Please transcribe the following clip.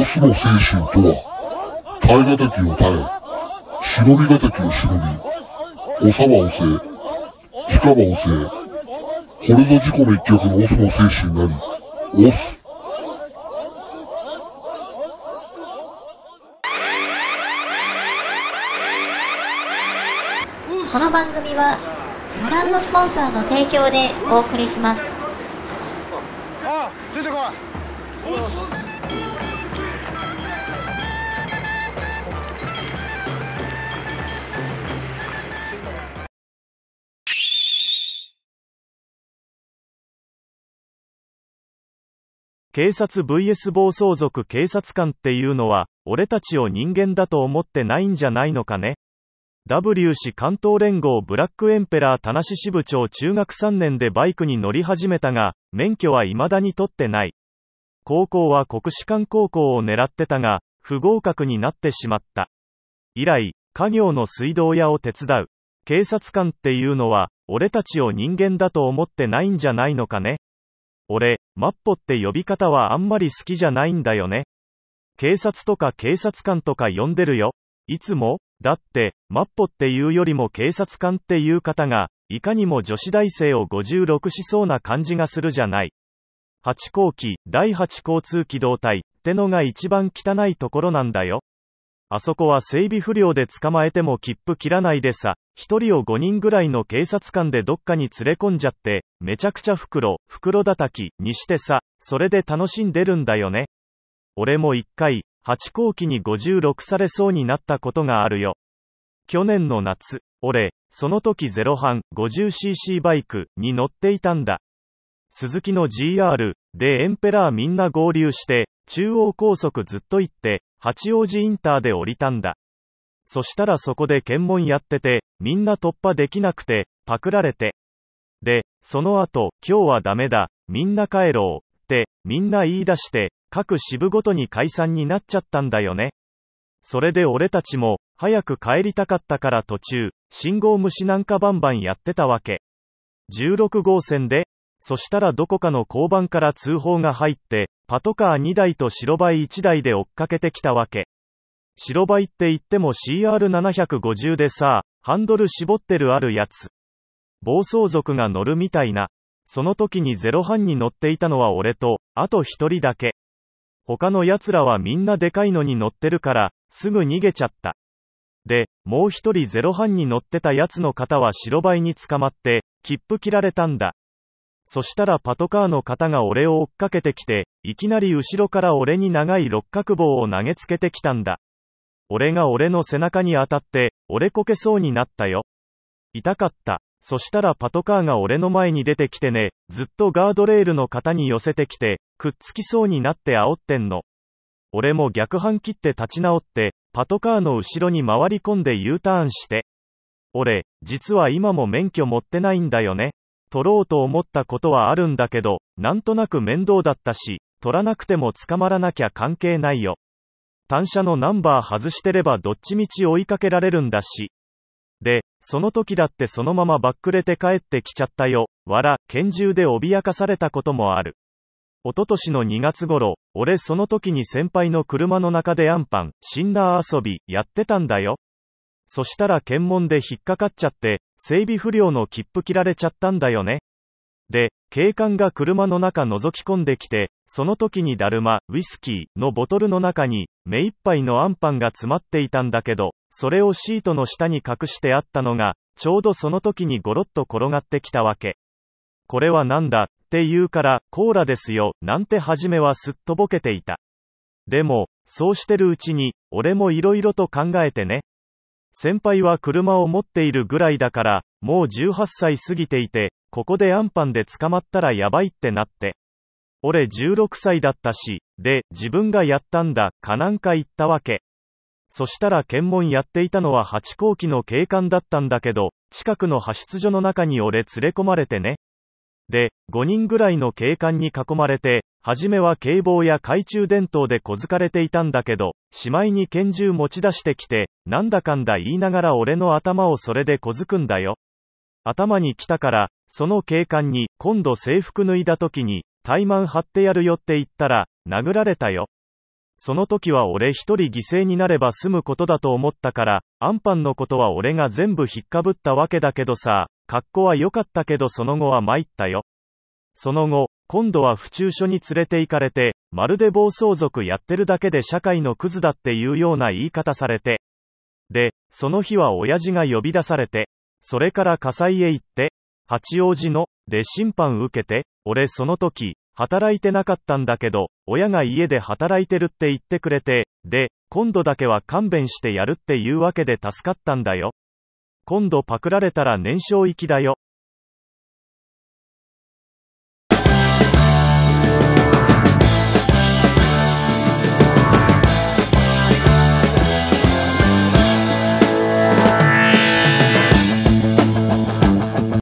オスの精神とは、耐え敵を耐え、忍び敵を忍び、おさばをせ、ひかばをせ、これぞ自己一却のオスの精神なり、オス。この番組は、ご覧のスポンサーの提供でお送りします。あ、ついてこい。警察 VS 暴走族警察官っていうのは、俺たちを人間だと思ってないんじゃないのかね。W 氏関東連合ブラックエンペラー田無支部長中学3年でバイクに乗り始めたが、免許は未だに取ってない。高校は国士舘高校を狙ってたが、不合格になってしまった。以来、家業の水道屋を手伝う。警察官っていうのは、俺たちを人間だと思ってないんじゃないのかね。俺、マッポって呼び方はあんまり好きじゃないんだよね。警察とか警察官とか呼んでるよ。いつも、だって、マッポっていうよりも警察官っていう方が、いかにも女子大生を56しそうな感じがするじゃない。八高機、第八交通機動隊ってのが一番汚いところなんだよ。あそこは整備不良で捕まえても切符切らないでさ、一人を5人ぐらいの警察官でどっかに連れ込んじゃって、めちゃくちゃ袋、袋叩きにしてさ、それで楽しんでるんだよね。俺も一回、八高期に56されそうになったことがあるよ。去年の夏、俺、その時ゼロ半 50cc バイクに乗っていたんだ。鈴木の GR でエンペラーみんな合流して、中央高速ずっと行って、八王子インターで降りたんだ。そしたらそこで検問やってて、みんな突破できなくて、パクられて。で、その後、今日はダメだ、みんな帰ろう、って、みんな言い出して、各支部ごとに解散になっちゃったんだよね。それで俺たちも、早く帰りたかったから途中、信号無視なんかバンバンやってたわけ。16号線で、そしたらどこかの交番から通報が入って、パトカー2台と白バイ1台で追っかけてきたわけ。白バイって言っても CR750 でさ、ハンドル絞ってるあるやつ。暴走族が乗るみたいな。その時にゼロ班に乗っていたのは俺と、あと一人だけ。他の奴らはみんなでかいのに乗ってるから、すぐ逃げちゃった。で、もう一人ゼロ班に乗ってた奴の方は白バイに捕まって、切符切られたんだ。そしたらパトカーの方が俺を追っかけてきて、いきなり後ろから俺に長い六角棒を投げつけてきたんだ。俺が俺の背中に当たって、俺こけそうになったよ。痛かった。そしたらパトカーが俺の前に出てきてね、ずっとガードレールの方に寄せてきて、くっつきそうになって煽ってんの。俺も逆半切って立ち直って、パトカーの後ろに回り込んで U ターンして。俺、実は今も免許持ってないんだよね。取ろうと思ったことはあるんだけど、なんとなく面倒だったし、取らなくても捕まらなきゃ関係ないよ。単車のナンバー外してればどっちみち追いかけられるんだし。で、その時だってそのままバックレて帰ってきちゃったよ。わら、拳銃で脅かされたこともある。おととしの2月頃、俺その時に先輩の車の中でアンパン、シンナー遊び、やってたんだよ。そしたら検問で引っかかっちゃって、整備不良の切符切られちゃったんだよね。で、警官が車の中覗き込んできて、その時にだるま、ウイスキーのボトルの中に、目いっぱいのアンパンが詰まっていたんだけど、それをシートの下に隠してあったのが、ちょうどその時にゴロッと転がってきたわけ。これはなんだ、って言うから、コーラですよ、なんて初めはすっとぼけていた。でも、そうしてるうちに、俺もいろいろと考えてね、先輩は車を持っているぐらいだから、もう18歳過ぎていて、ここでアンパンで捕まったらやばいってなって。俺16歳だったし、で、自分がやったんだ、かなんか言ったわけ。そしたら検問やっていたのは八高機の警官だったんだけど、近くの派出所の中に俺連れ込まれてね。で、5人ぐらいの警官に囲まれて、はじめは警棒や懐中電灯で小づかれていたんだけど、しまいに拳銃持ち出してきて、なんだかんだ言いながら俺の頭をそれで小づくんだよ。頭に来たから、その警官に、今度制服脱いだ時に、怠慢張ってやるよって言ったら、殴られたよ。その時は俺一人犠牲になれば済むことだと思ったから、アンパンのことは俺が全部引っかぶったわけだけどさ、格好は良かったけどその後は参ったよ。その後、今度は府中署に連れて行かれて、まるで暴走族やってるだけで社会のクズだっていうような言い方されて。で、その日は親父が呼び出されて、それから火災へ行って、八王子の、で審判受けて、俺その時、働いてなかったんだけど、親が家で働いてるって言ってくれて、で、今度だけは勘弁してやるっていうわけで助かったんだよ。今度パクられたら燃焼行きだよ。